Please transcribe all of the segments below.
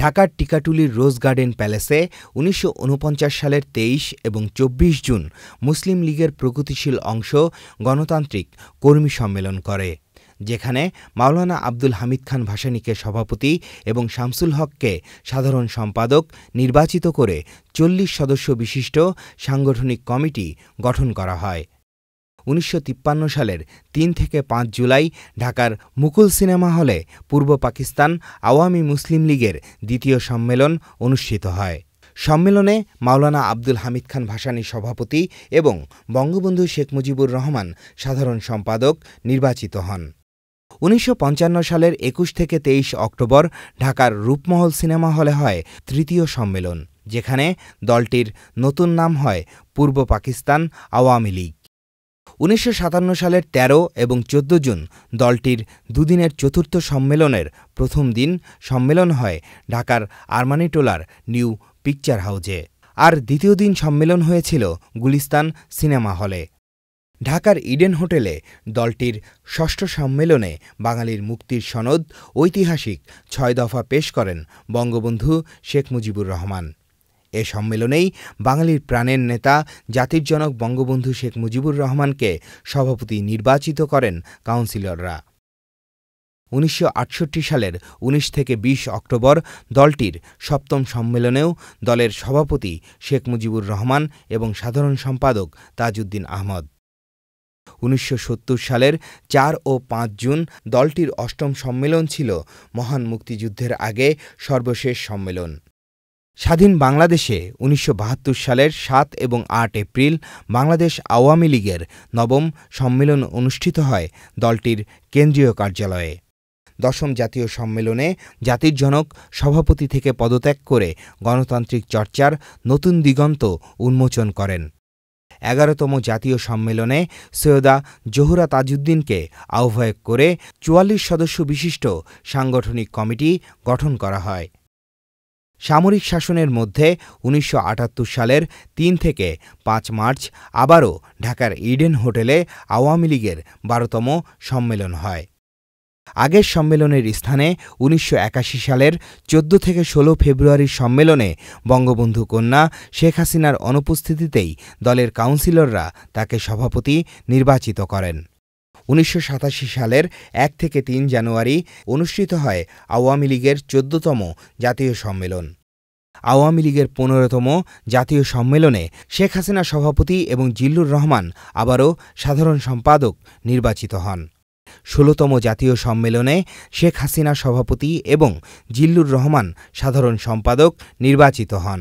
ঢাকার টিকাটুলির রোজ গার্ডেন প্যালেসে উনিশশো সালের তেইশ এবং চব্বিশ জুন মুসলিম লীগের প্রগতিশীল অংশ গণতান্ত্রিক কর্মী সম্মেলন করে যেখানে মাওলানা আব্দুল হামিদ খান ভাসানীকে সভাপতি এবং শামসুল হককে সাধারণ সম্পাদক নির্বাচিত করে চল্লিশ সদস্য বিশিষ্ট সাংগঠনিক কমিটি গঠন করা হয় উনিশশো সালের তিন থেকে পাঁচ জুলাই ঢাকার মুকুল সিনেমা হলে পূর্ব পাকিস্তান আওয়ামী মুসলিম লীগের দ্বিতীয় সম্মেলন অনুষ্ঠিত হয় সম্মেলনে মাওলানা আব্দুল হামিদ খান ভাসানী সভাপতি এবং বঙ্গবন্ধু শেখ মুজিবুর রহমান সাধারণ সম্পাদক নির্বাচিত হন উনিশশো সালের একুশ থেকে তেইশ অক্টোবর ঢাকার রূপমহল সিনেমা হলে হয় তৃতীয় সম্মেলন যেখানে দলটির নতুন নাম হয় পূর্ব পাকিস্তান আওয়ামী লীগ উনিশশো সালের ১৩ এবং ১৪ জুন দলটির দুদিনের চতুর্থ সম্মেলনের প্রথম দিন সম্মেলন হয় ঢাকার আরমানিটোলার নিউ পিকচার হাউজে আর দ্বিতীয় দিন সম্মেলন হয়েছিল গুলিস্তান সিনেমা হলে ঢাকার ইডেন হোটেলে দলটির ষষ্ঠ সম্মেলনে বাঙালির মুক্তির সনদ ঐতিহাসিক ছয় দফা পেশ করেন বঙ্গবন্ধু শেখ মুজিবুর রহমান এ সম্মেলনেই বাঙালির প্রাণের নেতা জাতির জনক বঙ্গবন্ধু শেখ মুজিবুর রহমানকে সভাপতি নির্বাচিত করেন কাউন্সিলররা উনিশশো সালের ১৯ থেকে ২০ অক্টোবর দলটির সপ্তম সম্মেলনেও দলের সভাপতি শেখ মুজিবুর রহমান এবং সাধারণ সম্পাদক তাজউদ্দিন আহমদ উনিশশো সালের চার ও পাঁচ জুন দলটির অষ্টম সম্মেলন ছিল মহান মুক্তিযুদ্ধের আগে সর্বশেষ সম্মেলন স্বাধীন বাংলাদেশে উনিশশো সালের সাত এবং আট এপ্রিল বাংলাদেশ আওয়ামী লীগের নবম সম্মেলন অনুষ্ঠিত হয় দলটির কেন্দ্রীয় কার্যালয়ে দশম জাতীয় সম্মেলনে জাতির জনক সভাপতি থেকে পদত্যাগ করে গণতান্ত্রিক চর্চার নতুন দিগন্ত উন্মোচন করেন এগারোতম জাতীয় সম্মেলনে সৈয়দা জোহরা তাজউদ্দিনকে আহ্বায়ক করে চুয়াল্লিশ সদস্য বিশিষ্ট সাংগঠনিক কমিটি গঠন করা হয় সামরিক শাসনের মধ্যে উনিশশো সালের তিন থেকে পাঁচ মার্চ আবারও ঢাকার ইডেন হোটেলে আওয়ামী লীগের বারোতম সম্মেলন হয় আগের সম্মেলনের স্থানে উনিশশো সালের চোদ্দ থেকে ১৬ ফেব্রুয়ারির সম্মেলনে বঙ্গবন্ধু কন্যা শেখ হাসিনার অনুপস্থিতিতেই দলের কাউন্সিলররা তাকে সভাপতি নির্বাচিত করেন উনিশশো সালের এক থেকে তিন জানুয়ারি অনুষ্ঠিত হয় আওয়ামী লীগের চোদ্দতম জাতীয় সম্মেলন আওয়ামী লীগের পনেরোতম জাতীয় সম্মেলনে শেখ হাসিনা সভাপতি এবং জিল্লুর রহমান আবারও সাধারণ সম্পাদক নির্বাচিত হন ষোলতম জাতীয় সম্মেলনে শেখ হাসিনা সভাপতি এবং জিল্লুর রহমান সাধারণ সম্পাদক নির্বাচিত হন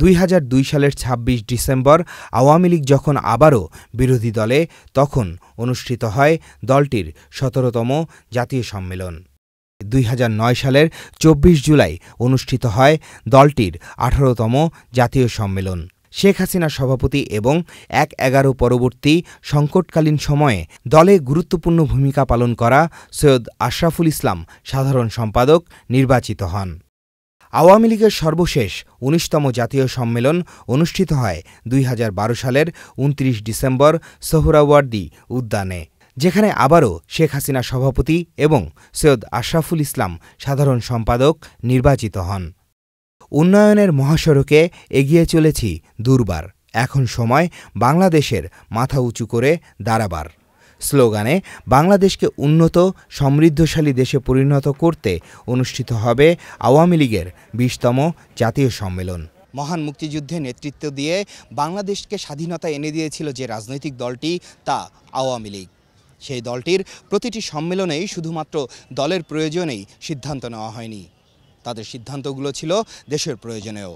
দুই সালের ২৬ ডিসেম্বর আওয়ামী লীগ যখন আবারও বিরোধী দলে তখন অনুষ্ঠিত হয় দলটির সতেরোতম জাতীয় সম্মেলন দুই সালের ২৪ জুলাই অনুষ্ঠিত হয় দলটির আঠারোতম জাতীয় সম্মেলন শেখ হাসিনা সভাপতি এবং এক এগারো পরবর্তী সংকটকালীন সময়ে দলে গুরুত্বপূর্ণ ভূমিকা পালন করা সৈয়দ আশরাফুল ইসলাম সাধারণ সম্পাদক নির্বাচিত হন আওয়ামী লীগের সর্বশেষ উনিশতম জাতীয় সম্মেলন অনুষ্ঠিত হয় দুই সালের উনত্রিশ ডিসেম্বর সোহরাওয়ার্দি উদ্যানে যেখানে আবারও শেখ হাসিনা সভাপতি এবং সৈয়দ আশরাফুল ইসলাম সাধারণ সম্পাদক নির্বাচিত হন উন্নয়নের মহাসড়কে এগিয়ে চলেছি দুর্বার এখন সময় বাংলাদেশের মাথা উঁচু করে দাঁড়াবার স্লোগানে বাংলাদেশকে উন্নত সমৃদ্ধশালী দেশে পরিণত করতে অনুষ্ঠিত হবে আওয়ামী লীগের বিশতম জাতীয় সম্মেলন মহান মুক্তিযুদ্ধে নেতৃত্ব দিয়ে বাংলাদেশকে স্বাধীনতা এনে দিয়েছিল যে রাজনৈতিক দলটি তা আওয়ামী লীগ সেই দলটির প্রতিটি সম্মেলনেই শুধুমাত্র দলের প্রয়োজনেই সিদ্ধান্ত নেওয়া হয়নি তাদের সিদ্ধান্তগুলো ছিল দেশের প্রয়োজনেও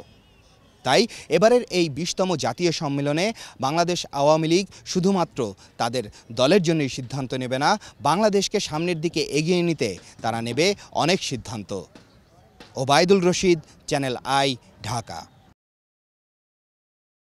তাই এবারের এই বিশতম জাতীয় সম্মেলনে বাংলাদেশ আওয়ামী লীগ শুধুমাত্র তাদের দলের জন্যই সিদ্ধান্ত নেবে না বাংলাদেশকে সামনের দিকে এগিয়ে নিতে তারা নেবে অনেক সিদ্ধান্ত ওবায়দুল রশিদ চ্যানেল আই ঢাকা